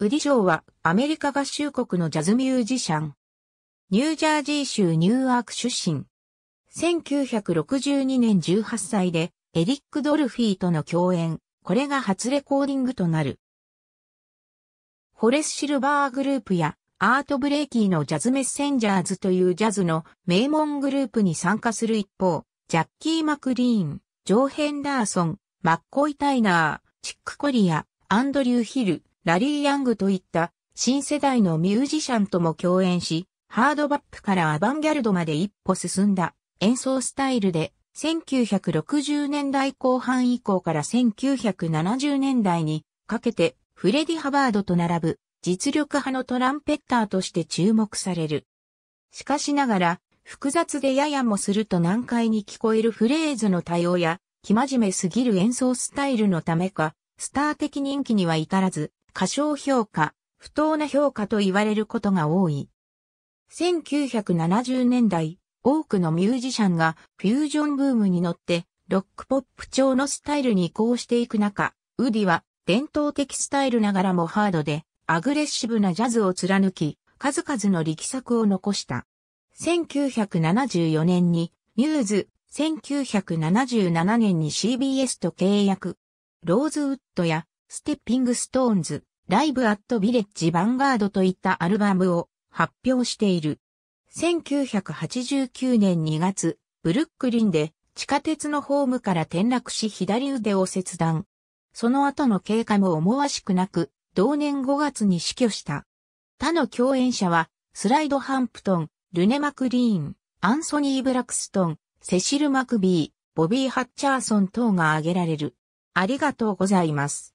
ウディ・ショーはアメリカ合衆国のジャズミュージシャン。ニュージャージー州ニューアーク出身。1962年18歳でエリック・ドルフィーとの共演。これが初レコーディングとなる。フォレス・シルバーグループやアート・ブレイキーのジャズ・メッセンジャーズというジャズの名門グループに参加する一方、ジャッキー・マクリーン、ジョー・ヘンダーソン、マッコイ・タイナー、チック・コリア、アンドリュー・ヒル、ラリー・ヤングといった新世代のミュージシャンとも共演し、ハードバップからアバンギャルドまで一歩進んだ演奏スタイルで、1960年代後半以降から1970年代にかけてフレディ・ハバードと並ぶ実力派のトランペッターとして注目される。しかしながら、複雑でややもすると難解に聞こえるフレーズの多様や、生真面目すぎる演奏スタイルのためか、スター的人気には至らず、過小評価、不当な評価と言われることが多い。1970年代、多くのミュージシャンがフュージョンブームに乗ってロックポップ調のスタイルに移行していく中、ウディは伝統的スタイルながらもハードでアグレッシブなジャズを貫き、数々の力作を残した。1974年にミューズ、1977年に CBS と契約。ローズウッドやステッピングストーンズ、ライブアットビレッジヴァンガードといったアルバムを発表している。1989年2月、ブルックリンで地下鉄のホームから転落し左腕を切断。その後の経過も思わしくなく、同年5月に死去した。他の共演者は、スライド・ハンプトン、ルネ・マクリーン、アンソニー・ブラクストン、セシル・マクビー、ボビー・ハッチャーソン等が挙げられる。ありがとうございます。